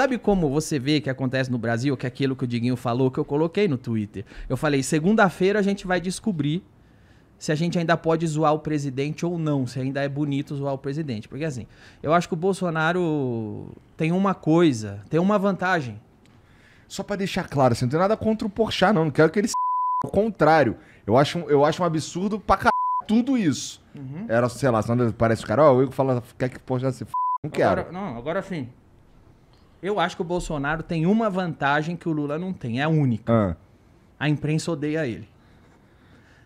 Sabe como você vê que acontece no Brasil, que é aquilo que o Diguinho falou, que eu coloquei no Twitter? Eu falei, segunda-feira a gente vai descobrir se a gente ainda pode zoar o presidente ou não, se ainda é bonito zoar o presidente. Porque assim, eu acho que o Bolsonaro tem uma coisa, tem uma vantagem. Só para deixar claro, assim, não tem nada contra o Porchat, não. Não quero que ele se... Ao contrário. Eu acho, eu acho um absurdo pra caralho tudo isso. Uhum. Era, sei lá, parece o cara, ó, oh, o Igor fala, quer que o Porchat se... Não quero. Agora, não, agora sim. Eu acho que o Bolsonaro tem uma vantagem que o Lula não tem, é a única. Ah. A imprensa odeia ele.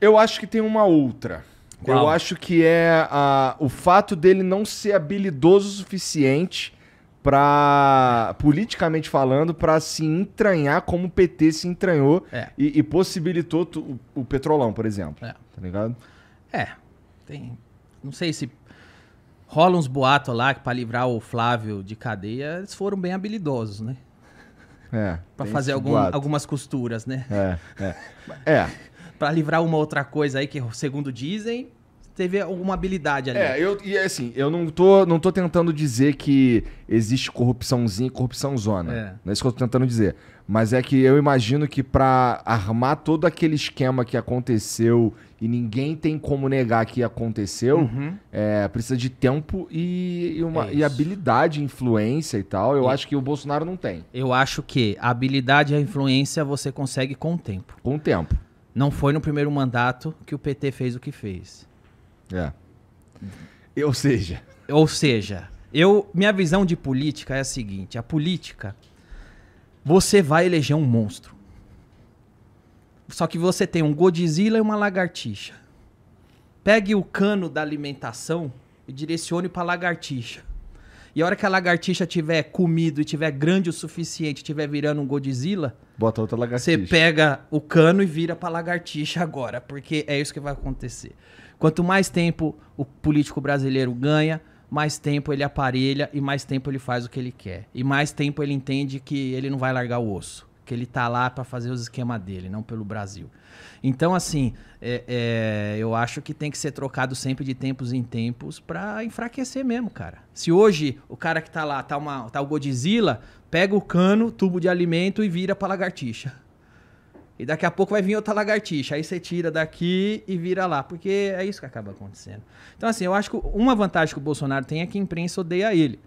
Eu acho que tem uma outra. Qual? Eu acho que é a, o fato dele não ser habilidoso o suficiente para politicamente falando, para se entranhar como o PT se entranhou é. e, e, possibilitou tu, o, o, petrolão, por exemplo. É. Tá ligado? É. Tem, não sei se rola uns boatos lá que para livrar o Flávio de cadeia, eles foram bem habilidosos, né? É. Para fazer algum, algumas costuras, né? É. é. é. para livrar uma outra coisa aí que, segundo dizem, teve alguma habilidade ali. É, eu, e assim, eu não tô, não tô tentando dizer que existe corrupçãozinha e corrupção zona. É. Não é isso que eu tô tentando dizer. Mas é que eu imagino que para armar todo aquele esquema que aconteceu e ninguém tem como negar que aconteceu, uhum. é, precisa de tempo e, e uma, é e habilidade, influência e tal. Eu acho que o Bolsonaro não tem. Eu acho que a habilidade e a influência você consegue com o tempo. Com o tempo. Não foi no primeiro mandato que o PT fez o que fez. É. Ou seja. Ou seja, eu, minha visão de política é a seguinte: a política, você vai eleger um monstro. Só que você tem um Godzilla e uma lagartixa. Pegue o cano da alimentação e direcione para a lagartixa. E a hora que a lagartixa tiver comido e tiver grande o suficiente, tiver virando um Godzilla, bota outra lagartixa. Você pega o cano e vira para lagartixa agora, porque é isso que vai acontecer. Quanto mais tempo o político brasileiro ganha, mais tempo ele aparelha e mais tempo ele faz o que ele quer. E mais tempo ele entende que ele não vai largar o osso. Que ele tá lá para fazer os esquemas dele, não pelo Brasil. Então, assim, é, é, eu acho que tem que ser trocado sempre de tempos em tempos para enfraquecer mesmo, cara. Se hoje o cara que tá lá tá, uma, tá o Godzilla, pega o cano, tubo de alimento e vira pra lagartixa. E daqui a pouco vai vir outra lagartixa. Aí você tira daqui e vira lá. Porque é isso que acaba acontecendo. Então, assim, eu acho que uma vantagem que o Bolsonaro tem é que a imprensa odeia ele.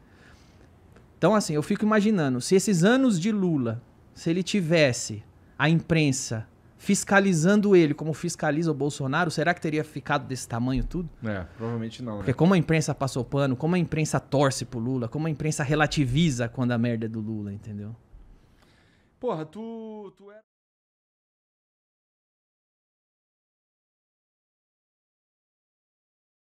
Então, assim, eu fico imaginando, se esses anos de Lula, se ele tivesse a imprensa fiscalizando ele como fiscaliza o Bolsonaro, será que teria ficado desse tamanho tudo? É, provavelmente não. Né? Porque como a imprensa passou pano, como a imprensa torce pro Lula, como a imprensa relativiza quando a merda é do Lula, entendeu? Porra, tu, tu é-